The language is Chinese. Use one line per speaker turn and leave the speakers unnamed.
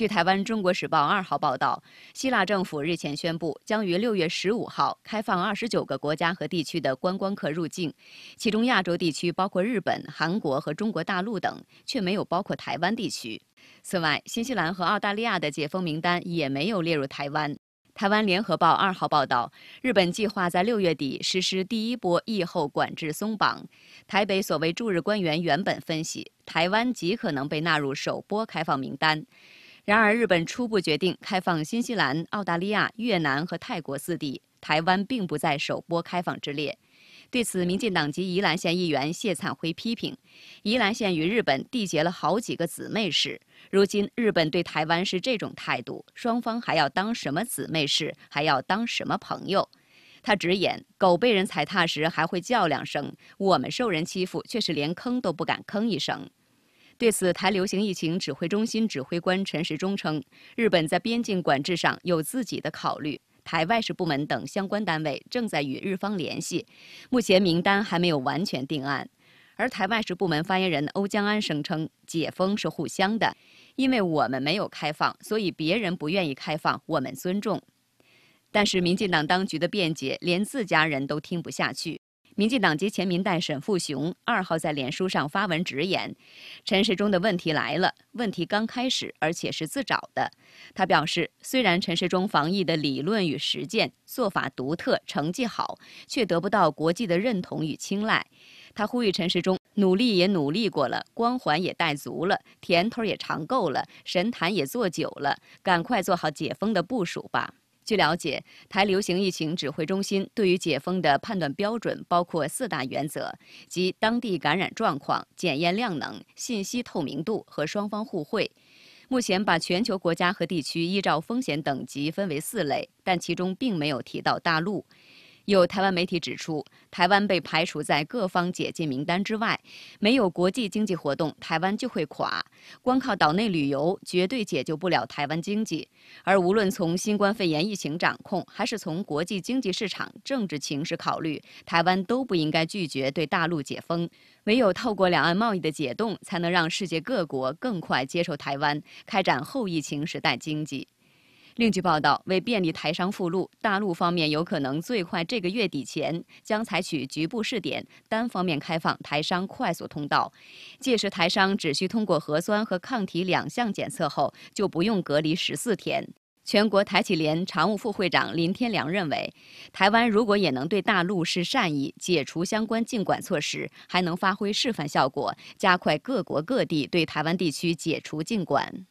据台湾《中国时报》二号报道，希腊政府日前宣布，将于六月十五号开放二十九个国家和地区的观光客入境，其中亚洲地区包括日本、韩国和中国大陆等，却没有包括台湾地区。此外，新西兰和澳大利亚的解封名单也没有列入台湾。台湾《联合报》二号报道，日本计划在六月底实施第一波疫后管制松绑，台北所谓驻日官员原本分析，台湾极可能被纳入首波开放名单。然而，日本初步决定开放新西兰、澳大利亚、越南和泰国四地，台湾并不在首波开放之列。对此，民进党籍宜兰县议员谢灿辉批评：“宜兰县与日本缔结了好几个姊妹市，如今日本对台湾是这种态度，双方还要当什么姊妹市，还要当什么朋友？”他直言：“狗被人踩踏时还会叫两声，我们受人欺负却是连吭都不敢吭一声。”对此，台流行疫情指挥中心指挥官陈时中称，日本在边境管制上有自己的考虑。台外事部门等相关单位正在与日方联系，目前名单还没有完全定案。而台外事部门发言人欧江安声称，解封是互相的，因为我们没有开放，所以别人不愿意开放，我们尊重。但是，民进党当局的辩解连自家人都听不下去。民进党籍前民代沈富雄二号在脸书上发文直言：“陈时中的问题来了，问题刚开始，而且是自找的。”他表示，虽然陈时中防疫的理论与实践做法独特，成绩好，却得不到国际的认同与青睐。他呼吁陈时中：“努力也努力过了，光环也戴足了，甜头也尝够了，神坛也坐久了，赶快做好解封的部署吧。”据了解，台流行疫情指挥中心对于解封的判断标准包括四大原则，即当地感染状况、检验量能、信息透明度和双方互惠。目前把全球国家和地区依照风险等级分为四类，但其中并没有提到大陆。有台湾媒体指出，台湾被排除在各方解禁名单之外，没有国际经济活动，台湾就会垮。光靠岛内旅游绝对解救不了台湾经济。而无论从新冠肺炎疫情掌控，还是从国际经济市场、政治形势考虑，台湾都不应该拒绝对大陆解封。唯有透过两岸贸易的解冻，才能让世界各国更快接受台湾开展后疫情时代经济。另据报道，为便利台商复陆，大陆方面有可能最快这个月底前将采取局部试点，单方面开放台商快速通道。届时，台商只需通过核酸和抗体两项检测后，就不用隔离十四天。全国台企联常务副会长林天良认为，台湾如果也能对大陆是善意，解除相关禁管措施，还能发挥示范效果，加快各国各地对台湾地区解除禁管。